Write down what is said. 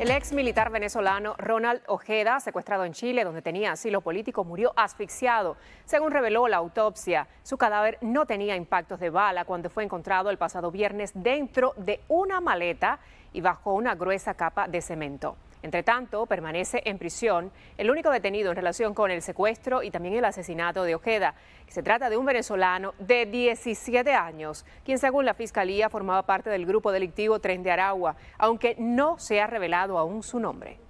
El ex militar venezolano Ronald Ojeda, secuestrado en Chile, donde tenía asilo político, murió asfixiado. Según reveló la autopsia, su cadáver no tenía impactos de bala cuando fue encontrado el pasado viernes dentro de una maleta y bajo una gruesa capa de cemento. Entre tanto, permanece en prisión el único detenido en relación con el secuestro y también el asesinato de Ojeda. Se trata de un venezolano de 17 años, quien según la Fiscalía formaba parte del grupo delictivo Tren de Aragua, aunque no se ha revelado aún su nombre.